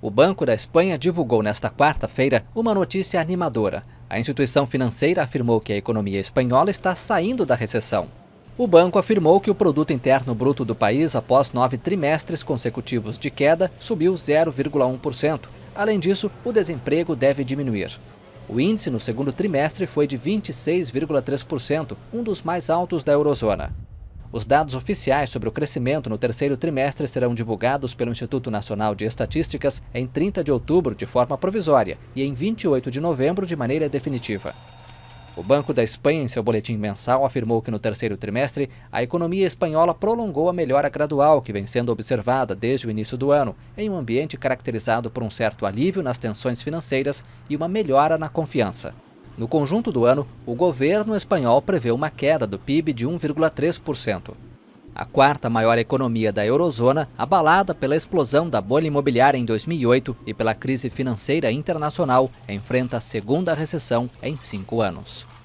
O Banco da Espanha divulgou nesta quarta-feira uma notícia animadora. A instituição financeira afirmou que a economia espanhola está saindo da recessão. O banco afirmou que o produto interno bruto do país, após nove trimestres consecutivos de queda, subiu 0,1%. Além disso, o desemprego deve diminuir. O índice no segundo trimestre foi de 26,3%, um dos mais altos da eurozona. Os dados oficiais sobre o crescimento no terceiro trimestre serão divulgados pelo Instituto Nacional de Estatísticas em 30 de outubro de forma provisória e em 28 de novembro de maneira definitiva. O Banco da Espanha, em seu boletim mensal, afirmou que no terceiro trimestre a economia espanhola prolongou a melhora gradual que vem sendo observada desde o início do ano, em um ambiente caracterizado por um certo alívio nas tensões financeiras e uma melhora na confiança. No conjunto do ano, o governo espanhol prevê uma queda do PIB de 1,3%. A quarta maior economia da eurozona, abalada pela explosão da bolha imobiliária em 2008 e pela crise financeira internacional, enfrenta a segunda recessão em cinco anos.